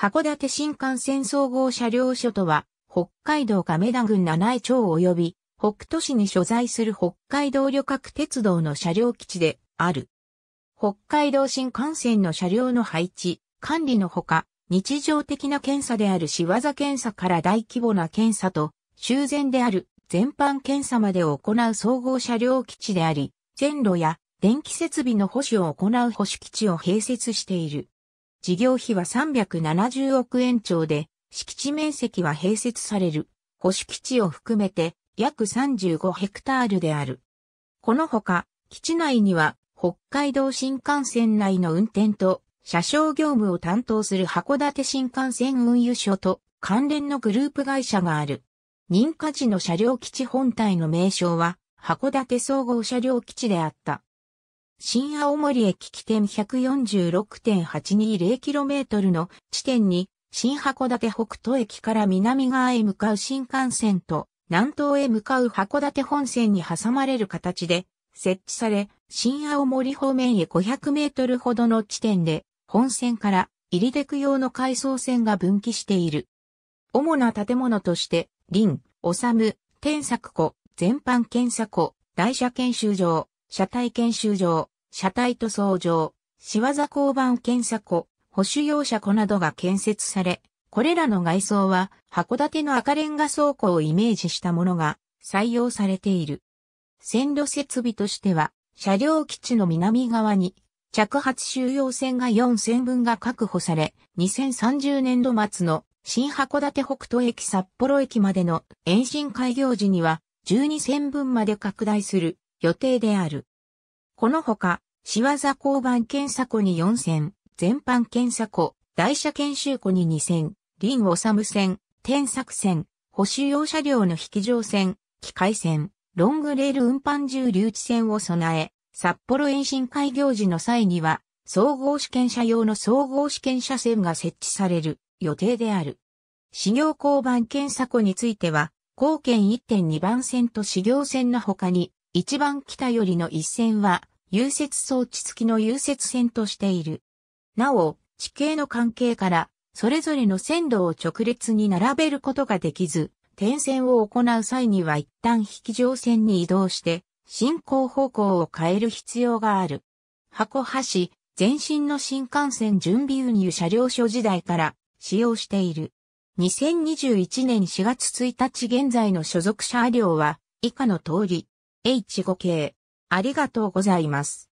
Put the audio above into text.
函館新幹線総合車両所とは、北海道亀田郡七井町及び、北都市に所在する北海道旅客鉄道の車両基地である。北海道新幹線の車両の配置、管理のほか、日常的な検査である仕業検査から大規模な検査と、修繕である全般検査までを行う総合車両基地であり、線路や電気設備の保守を行う保守基地を併設している。事業費は370億円超で、敷地面積は併設される、保守基地を含めて約35ヘクタールである。このほか、基地内には北海道新幹線内の運転と車掌業務を担当する函館新幹線運輸所と関連のグループ会社がある。認可時の車両基地本体の名称は函館総合車両基地であった。新青森駅起点 146.820km の地点に、新函館北斗駅から南側へ向かう新幹線と、南東へ向かう函館本線に挟まれる形で、設置され、新青森方面へ500メートルほどの地点で、本線から入り出く用の回送線が分岐している。主な建物として、林、治、天作湖、全般検査湖、台車研修場、車体研修場、車体と相乗、仕業交番検査庫、保守用車庫などが建設され、これらの外装は函館の赤レンガ倉庫をイメージしたものが採用されている。線路設備としては、車両基地の南側に着発収容線が4線分が確保され、2030年度末の新函館北斗駅札幌駅までの延伸開業時には12線分まで拡大する予定である。このほか、仕業交番検査庫に4線、全般検査庫、台車研修庫に2線、林治線、転作線、補修用車両の引き乗線、機械線、ロングレール運搬重留置線を備え、札幌延伸開業時の際には、総合試験車用の総合試験車線が設置される予定である。始業交番検査庫については、後見1.2番線と始業線の他に、一番北寄りの一線は、融雪装置付きの融雪線としている。なお、地形の関係から、それぞれの線路を直列に並べることができず、点線を行う際には一旦引き上線に移動して、進行方向を変える必要がある。箱橋、前身の新幹線準備輸入車両所時代から使用している。2021年4月1日現在の所属車両は以下の通り、H5 系。ありがとうございます。